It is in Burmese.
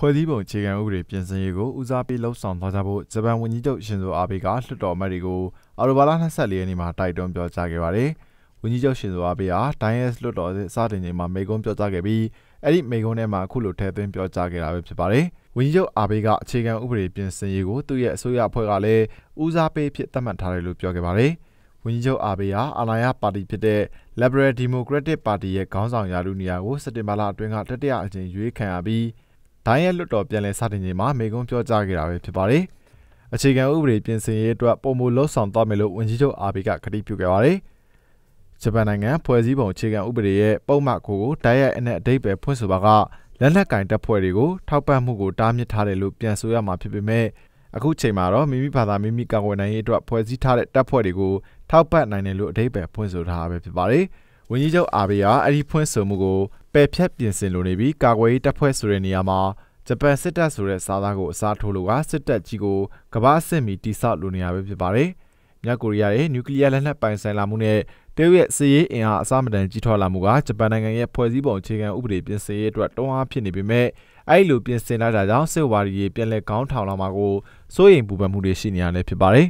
ဖွဲ့စည်းပုံအခြေခံဥပဒေပြင်ဆင်ရေးကိုဦးစားပေးလှုပ်ဆောင်သွားကြဖို့ဂျပန်ဝန်ကြီးချုပ်ရှင်ဇိုအာဘေကလွှတ်တော်အမတ်တွေကိုအော်တိုဘာလ24ရက်နေ့မှာတိုက်တွန်းပြောကြားခဲ့ပါတယ်။ဝန်ကြီးချုပ်ရှင်ဇိုအာဘေဟာဒိုင်းယက်လွှတ်တော်အစတင်ချိန်မှာမိကုံးပြောကြားခဲ့ပြီးအဲ့ဒီမိကုံးထဲမှာအခုလိုထည့်သွင်းပြောကြားခဲ့တာပဲဖြစ်ပါတယ်။ဝန်ကြီးချုပ်အာဘေကအခြေခံဥပဒေပြင်ဆင်ရေးကိုသူ့ရဲ့အစိုးရအဖွဲ့ကလည်းဦးစားပေးဖြစ်သတ်မှတ်ထားတယ်လို့ပြောခဲ့ပါတယ်။ဝန်ကြီးချုပ်အာဘေဟာအာဏာရပါတီဖြစ်တဲ့ Liberal Democratic Party ရဲ့ခေါင်းဆောင်ရာထူးနေရာကိုစက်တင်ဘာလအတွင်းကတတိယအကြိမ်ရွေးခံရပြီးဒိုင်းရဲ့လွတ်တော်ပြန်လည်စတင်ချိန်မှာမေကွန်းပြောကြားခဲ့တာပဲဖြစ်ပါတယ်။အခြေခံဥပဒေပြင်ဆင်ရေးအတွက်ပုံမူလှုပ်ဆောင်သွားမယ်လို့ဝန်ကြီးချုပ်အာဘေကကတိပြုခဲ့ပါတယ်။ဂျပန်နိုင်ငံဖွဲ့စည်းပုံအခြေခံဥပဒေရဲ့ပုံမှန်ကိုဒိုင်းရဲ့အနဲ့အတိတ်ပဲဖွင့်ဆိုပါကလက်နက်ကင်တပ်ဖွဲ့တွေကိုထောက်ပံ့မှုကိုတားမြစ်ထားတယ်လို့ပြန်ဆိုရမှာဖြစ်ပေမဲ့အခုချိန်မှာတော့မိမိဘာသာမိမိကာကွယ်နိုင်ရေးအတွက်ဖွဲ့စည်းထားတဲ့တပ်ဖွဲ့တွေကိုထောက်ပံ့နိုင်တယ်လို့အတိတ်ပဲဖွင့်ဆိုထားတာပဲဖြစ်ပါတယ်။ဝန်ကြီးချုပ်အာဘေကအဲ့ဒီဖွင့်ဆိုမှုကိုပယ်ဖြတ်ပြင်ဆင်လိုနေပြီးကာကွယ်ရေးတပ်ဖွဲ့ဆိုတဲ့နေရာမှာဂျပန်စစ်တပ်ဆိုတဲ့စားသားကိုအစားထိုးလို့ကစစ်တပ်ကြီးကိုကမ္ဘာ့စစ်မီတိဆောက်လိုနေရပဲဖြစ်ပါတယ်။မြောက်ကိုရီးယားရဲ့နျူကလ িয়ার လက်နက်ပိုင်ဆိုင်လာမှုနဲ့တရုတ်ရဲ့စစ်ရေးအင်အားအစမတန်ကြီးထွားလာမှုကဂျပန်နိုင်ငံရဲ့ဖွဲ့စည်းပုံအခြေခံဥပဒေပြင်ဆင်ရေးအတွက်တွန်းအားဖြစ်နေပေမဲ့အဲ့လိုပြင်ဆင်လာတာကြောင့်စစ်ဝါဒီတွေပြန်လည်ကောင်းထောင်လာမှာကိုစိုးရိမ်ပူပန်မှုတွေရှိနေရလည်းဖြစ်ပါတယ်